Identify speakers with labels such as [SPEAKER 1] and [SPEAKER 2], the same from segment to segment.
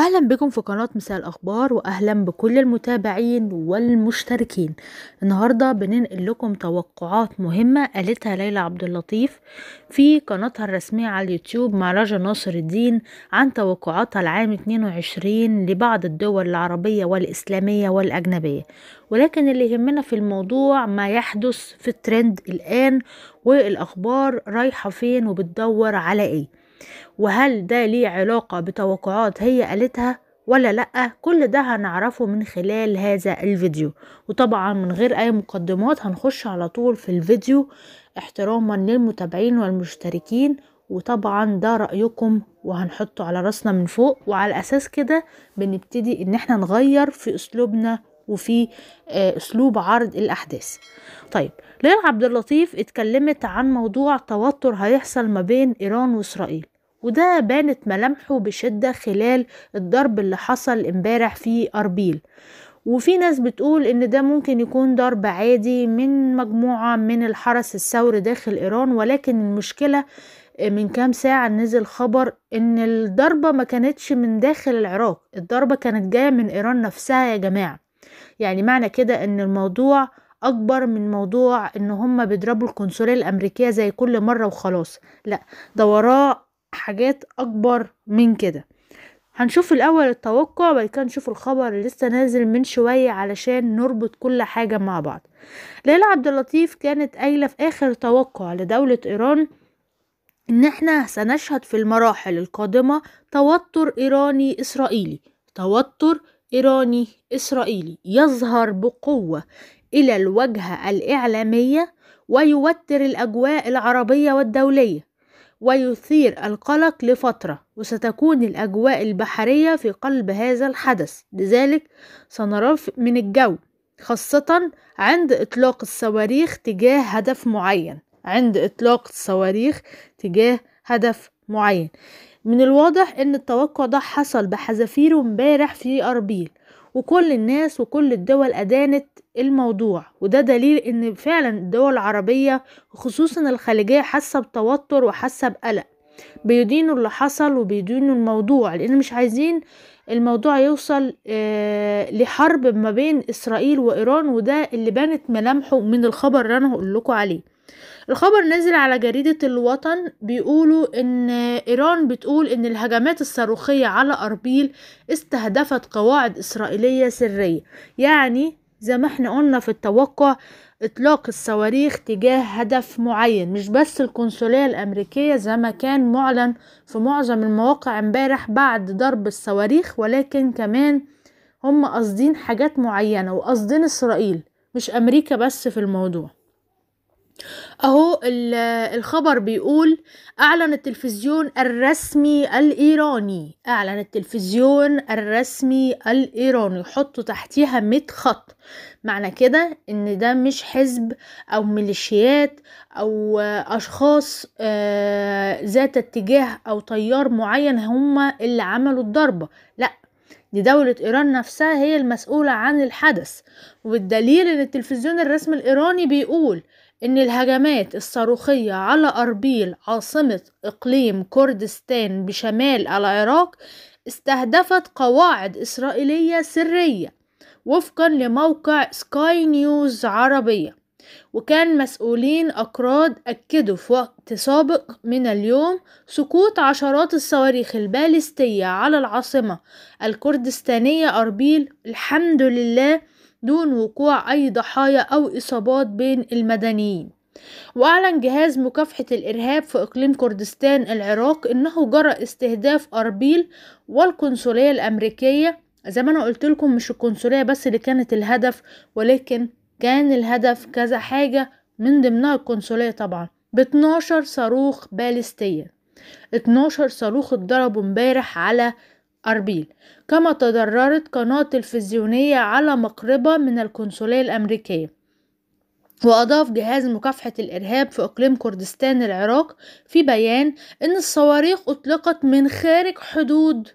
[SPEAKER 1] أهلا بكم في قناة مساء الأخبار وأهلا بكل المتابعين والمشتركين النهاردة بننقل لكم توقعات مهمة قالتها ليلى عبد اللطيف في قناتها الرسمية على اليوتيوب مع رجا ناصر الدين عن توقعاتها العام 22 لبعض الدول العربية والإسلامية والأجنبية ولكن اللي يهمنا في الموضوع ما يحدث في الترند الآن والأخبار رايحة فين وبتدور على إيه وهل ده ليه علاقة بتوقعات هي قالتها ولا لأ كل ده هنعرفه من خلال هذا الفيديو وطبعا من غير أي مقدمات هنخش على طول في الفيديو احتراما للمتابعين والمشتركين وطبعا ده رأيكم وهنحطه على راسنا من فوق وعلى أساس كده بنبتدي إن احنا نغير في أسلوبنا وفي آه، أسلوب عرض الأحداث طيب ليلى عبد اللطيف اتكلمت عن موضوع توتر هيحصل ما بين إيران وإسرائيل وده بانت ملامحه بشدة خلال الضرب اللي حصل امبارح في أربيل وفي ناس بتقول ان ده ممكن يكون ضرب عادي من مجموعة من الحرس الثوري داخل ايران ولكن المشكلة من كام ساعة نزل خبر ان الضربة ما كانتش من داخل العراق الضربة كانت جاية من ايران نفسها يا جماعة يعني معنى كده ان الموضوع اكبر من موضوع ان هم بيضربوا القنصلية الامريكية زي كل مرة وخلاص لا ده وراه حاجات اكبر من كده هنشوف الاول التوقع وبعد كده نشوف الخبر اللي لسه نازل من شويه علشان نربط كل حاجه مع بعض ليلى عبد اللطيف كانت قايله في اخر توقع لدوله ايران ان احنا سنشهد في المراحل القادمه توتر ايراني اسرائيلي توتر ايراني اسرائيلي يظهر بقوه الى الواجهه الاعلاميه ويوتر الاجواء العربيه والدوليه ويثير القلق لفترة وستكون الأجواء البحرية في قلب هذا الحدث لذلك سنراه من الجو خاصة عند إطلاق الصواريخ تجاه هدف معين عند إطلاق الصواريخ تجاه هدف معين من الواضح ان التوقع ده حصل بحذافيره امبارح في اربيل وكل الناس وكل الدول ادانت الموضوع وده دليل ان فعلا الدول العربية خصوصا الخليجية حاسة بتوتر وحاسة بقلق بيدينوا اللي حصل وبيدينوا الموضوع لان مش عايزين الموضوع يوصل آه، لحرب ما بين اسرائيل وايران وده اللي بانت ملامحه من الخبر اللي انا هقول لكم عليه الخبر نازل على جريدة الوطن بيقولوا ان ايران بتقول ان الهجمات الصاروخية على اربيل استهدفت قواعد اسرائيلية سرية يعني زي ما احنا قلنا في التوقع اطلاق الصواريخ تجاه هدف معين مش بس القنصلية الامريكية زي ما كان معلن في معظم المواقع امبارح بعد ضرب الصواريخ ولكن كمان هم قاصدين حاجات معينة وقاصدين اسرائيل مش امريكا بس في الموضوع اهو الخبر بيقول اعلن التلفزيون الرسمي الايراني اعلن التلفزيون الرسمي الايراني حطوا تحتيها 100 خط معنى كده ان ده مش حزب او ميليشيات او اشخاص آه، ذات اتجاه او تيار معين هم اللي عملوا الضربة لا دي دولة إيران نفسها هي المسؤولة عن الحدث وبالدليل إن التلفزيون الرسمي الإيراني بيقول إن الهجمات الصاروخية على أربيل عاصمة إقليم كردستان بشمال العراق استهدفت قواعد إسرائيلية سرية وفقا لموقع سكاي نيوز عربية وكان مسؤولين أكراد أكدوا في وقت سابق من اليوم سقوط عشرات الصواريخ البالستية على العاصمة الكردستانية أربيل الحمد لله دون وقوع أي ضحايا أو إصابات بين المدنيين وأعلن جهاز مكافحة الإرهاب في إقليم كردستان العراق إنه جرى استهداف أربيل والقنصلية الأمريكية زي ما أنا قلت لكم مش القنصلية بس اللي كانت الهدف ولكن كان الهدف كذا حاجة من ضمنها القنصلية طبعا ب 12 صاروخ باليستية 12 صاروخ اتضربوا امبارح على أربيل كما تضررت قناة تلفزيونية على مقربة من القنصلية الأمريكية وأضاف جهاز مكافحة الإرهاب في إقليم كردستان العراق في بيان أن الصواريخ أطلقت من خارج حدود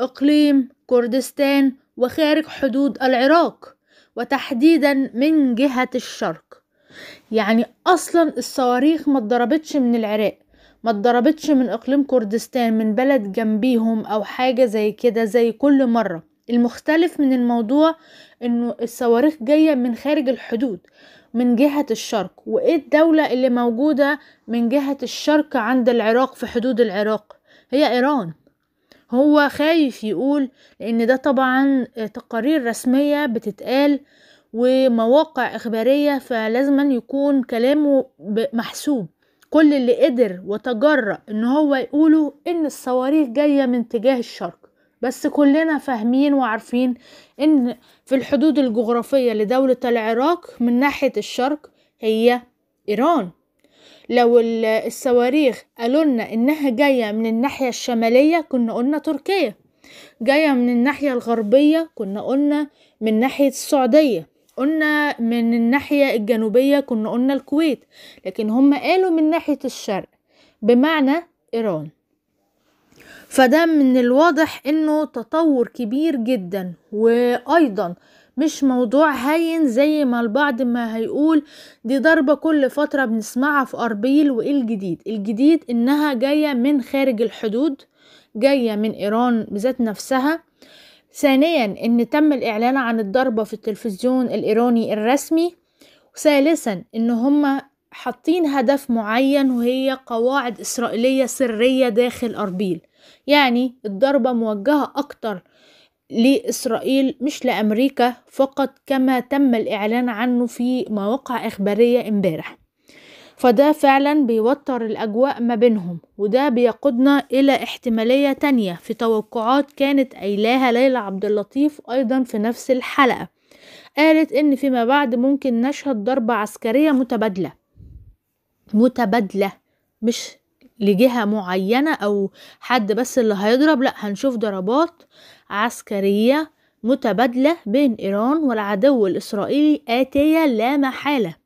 [SPEAKER 1] إقليم كردستان وخارج حدود العراق وتحديدا من جهة الشرق يعني أصلا الصواريخ ما اتضربتش من العراق ما اتضربتش من اقليم كردستان من بلد جنبيهم او حاجة زي كده زي كل مرة المختلف من الموضوع انه الصواريخ جاية من خارج الحدود من جهة الشرق وايه الدولة اللي موجودة من جهة الشرق عند العراق في حدود العراق هي ايران هو خايف يقول لان ده طبعا تقارير رسمية بتتقال ومواقع اخبارية فلازم يكون كلامه محسوب كل اللي قدر وتجرأ ان هو يقوله ان الصواريخ جاية من اتجاه الشرق بس كلنا فاهمين وعارفين ان في الحدود الجغرافية لدولة العراق من ناحية الشرق هي ايران لو الصواريخ قالوا لنا انها جاية من الناحية الشمالية كنا قلنا تركيا جاية من الناحية الغربية كنا قلنا من ناحية السعودية قلنا من الناحية الجنوبية كنا قلنا الكويت لكن هم قالوا من ناحية الشرق بمعنى إيران فده من الواضح انه تطور كبير جدا وايضا مش موضوع هين زي ما البعض ما هيقول دي ضربة كل فترة بنسمعها في أربيل وإيه الجديد الجديد إنها جاية من خارج الحدود جاية من إيران بذات نفسها ثانيا أن تم الإعلان عن الضربة في التلفزيون الإيراني الرسمي ثالثا أن هم حاطين هدف معين وهي قواعد إسرائيلية سرية داخل أربيل يعني الضربة موجهة أكتر لإسرائيل مش لأمريكا فقط كما تم الإعلان عنه في مواقع إخبارية امبارح فده فعلا بيوتر الأجواء ما بينهم وده بيقودنا إلى احتمالية تانية في توقعات كانت قايلاها ليلى عبد اللطيف أيضا في نفس الحلقة قالت إن فيما بعد ممكن نشهد ضربة عسكرية متبادلة متبادلة مش لجهة معينة أو حد بس اللي هيضرب لأ هنشوف ضربات عسكرية متبادلة بين إيران والعدو الإسرائيلي آتية لا محالة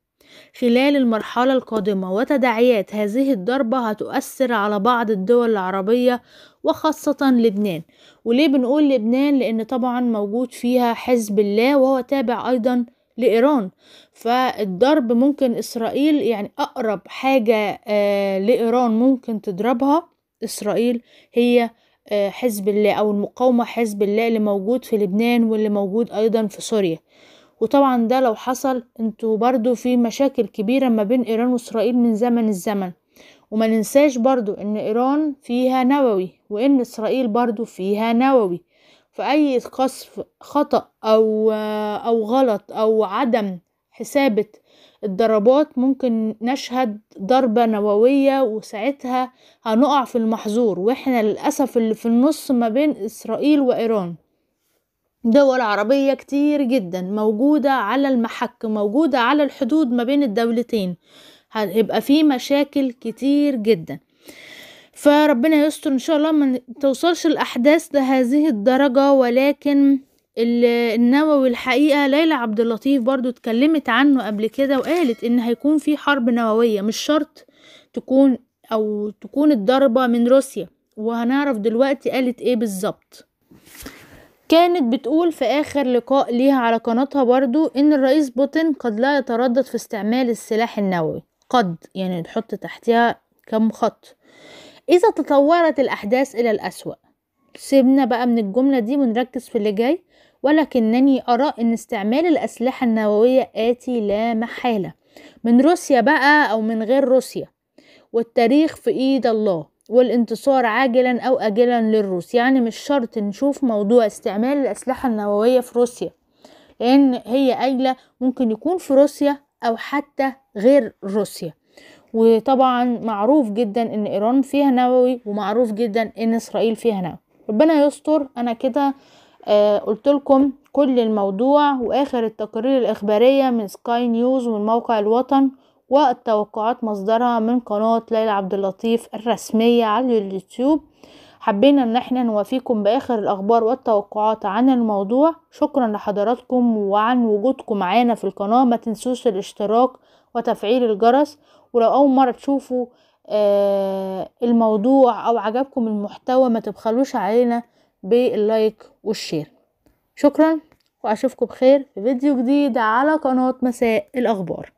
[SPEAKER 1] خلال المرحلة القادمة وتداعيات هذه الضربة هتؤثر على بعض الدول العربية وخاصة لبنان وليه بنقول لبنان لأن طبعا موجود فيها حزب الله وهو تابع أيضا لإيران فالضرب ممكن إسرائيل يعني أقرب حاجة آه، لإيران ممكن تضربها إسرائيل هي آه، حزب الله أو المقاومة حزب الله اللي موجود في لبنان واللي موجود أيضا في سوريا وطبعا ده لو حصل انتوا برضو في مشاكل كبيرة ما بين ايران واسرائيل من زمن الزمن وما ننساش برضو ان ايران فيها نووي وان اسرائيل برضو فيها نووي فاي قصف خطأ او او غلط او عدم حسابة الضربات ممكن نشهد ضربة نووية وساعتها هنقع في المحظور واحنا للأسف اللي في النص ما بين إسرائيل وإيران دول عربية كتير جدا موجودة على المحك موجودة على الحدود ما بين الدولتين هيبقى في مشاكل كتير جدا فربنا يستر ان شاء الله ما توصلش الاحداث لهذه الدرجة ولكن النووي الحقيقة ليلى عبد اللطيف برضو اتكلمت عنه قبل كده وقالت ان هيكون في حرب نووية مش شرط تكون او تكون الضربة من روسيا وهنعرف دلوقتي قالت ايه بالظبط كانت بتقول في آخر لقاء ليها على قناتها برضو إن الرئيس بوتين قد لا يتردد في استعمال السلاح النووي قد يعني نحط تحتها كم خط إذا تطورت الأحداث إلى الأسوأ سيبنا بقى من الجملة دي ونركز في اللي جاي ولكنني أرى أن استعمال الأسلحة النووية آتي لا محالة من روسيا بقى أو من غير روسيا والتاريخ في إيد الله والانتصار عاجلا أو آجلا للروس يعني مش شرط نشوف موضوع استعمال الأسلحة النووية في روسيا لأن هي أجلة ممكن يكون في روسيا أو حتى غير روسيا وطبعا معروف جدا ان ايران فيها نووي ومعروف جدا ان اسرائيل فيها نووي ربنا يستر انا كده آه، قلت لكم كل الموضوع واخر التقارير الاخباريه من سكاي نيوز ومن موقع الوطن والتوقعات مصدرها من قناة ليلى عبد اللطيف الرسمية على اليوتيوب حبينا ان احنا نوافيكم باخر الاخبار والتوقعات عن الموضوع شكرا لحضراتكم وعن وجودكم معانا في القناة ما تنسوش الاشتراك وتفعيل الجرس ولو اول مرة تشوفوا آه الموضوع او عجبكم المحتوى ما تبخلوش علينا باللايك والشير شكرا واشوفكم بخير في فيديو جديد على قناة مساء الاخبار